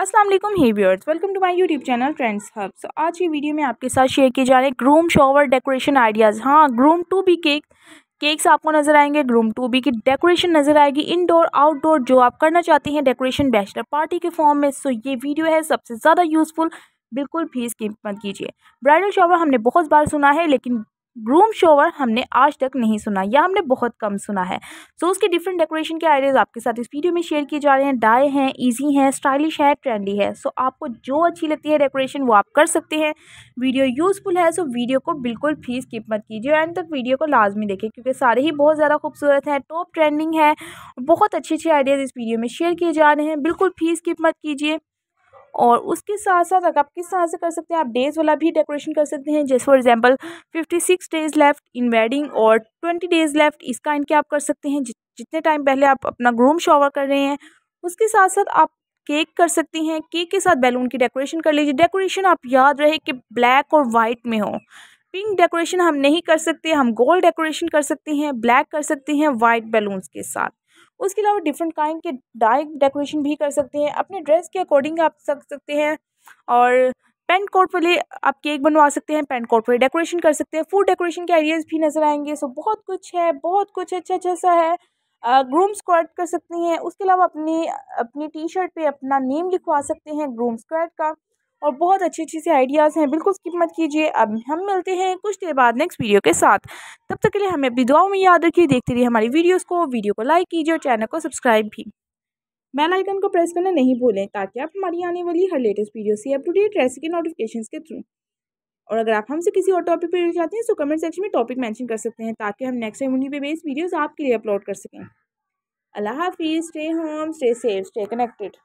अस्सलाम वालेकुम hi viewers welcome to my YouTube channel Trends Hub so आज की वीडियो में आपके साथ शेयर किए जा रहे हैं ग्रूम शॉवर डेकोरेशन आइडियाज़ हाँ groom to be cake cakes आपको नज़र आएंगे ग्रूम टू बी की डेकोरेशन नज़र आएगी इनडोर आउटडोर जो आप करना चाहते हैं डेकोरेशन बैचलर पार्टी के फॉर्म में सो ये वीडियो है सबसे ज़्यादा यूज़फुल बिल्कुल भी इसकी मत कीजिए ब्राइडल शॉवर हमने बहुत बार सुना है लेकिन ग्रूम शोवर हमने आज तक नहीं सुना या हमने बहुत कम सुना है सो उसके डिफरेंट डेकोरेशन के आइडियाज़ आपके साथ इस वीडियो में शेयर किए जा रहे हैं डाई हैं इजी हैं स्टाइलिश है ट्रेंडी है सो आपको जो अच्छी लगती है डेकोरेशन वो आप कर सकते हैं वीडियो यूज़फुल है सो वीडियो को बिल्कुल भी स्किप मत कीजिए एंड तक वीडियो को लाजमी देखें क्योंकि सारे ही बहुत ज़्यादा खूबसूरत हैं टॉप ट्रेंडिंग है बहुत अच्छे अच्छे आइडियाज़ इस वीडियो में शेयर किए जा रहे हैं बिल्कुल भी स्किप मत कीजिए और उसके साथ साथ अगर आप किस तरह से कर सकते हैं आप डेज़ वाला भी डेकोरेशन कर सकते हैं जैसे for example 56 days left in wedding और 20 डेज़ लेफ्ट इसका इनके आप कर सकते हैं जितने टाइम पहले आप अपना ग्रूम शॉवर कर रहे हैं उसके साथ साथ आप केक कर सकते हैं केक के साथ बैलून की डेकोरेशन कर लीजिए डेकोरेशन आप याद रहे कि ब्लैक और वाइट में हो पिंक डेकोरेशन हम नहीं कर सकते हम गोल्ड डेकोरेशन कर सकते हैं ब्लैक कर सकते हैं वाइट बैलून्स के साथ उसके अलावा डिफरेंट काइंड के डाई डेकोरेशन भी कर सकते हैं अपने ड्रेस के अकॉर्डिंग आप सक सकते हैं और पेंट कोट ले आप केक बनवा सकते हैं पेंट कोट पर डेकोरेशन कर सकते हैं फूड डेकोरेशन के आइडियाज़ भी नज़र आएंगे सो बहुत कुछ है बहुत कुछ अच्छा अच्छा सा है ग्रूम स्क्वाड कर सकती हैं उसके अलावा अपनी अपनी टी शर्ट पर अपना नेम लिखवा सकते हैं ग्रूम स्क्वाड का और बहुत अच्छी अच्छी से आइडियाज़ हैं बिल्कुल स्किप मत कीजिए अब हम मिलते हैं कुछ देर बाद नेक्स्ट वीडियो के साथ तब तक के लिए हमें अपनी दुआओं में याद रखिए देखते रहिए हमारी वीडियोज़ को वीडियो को लाइक कीजिए और चैनल को सब्सक्राइब भी बेल आइकन को प्रेस करना नहीं भूलें ताकि आप हमारी आने वाली हर लेटेस्ट वीडियो से up to date recipe notification के थ्रू और अगर आप हमसे किसी और टॉपिक पर वीडियो चाहते हैं तो कमेंट सेक्शन में टॉपिक मेंशन कर सकते हैं ताकि हम नेक्स्ट टाइम उन्हीं पे बेस्ड वीडियोस आपके लिए अपलोड कर सकें अल्लाह हाफिज़ stay home stay safe stay connected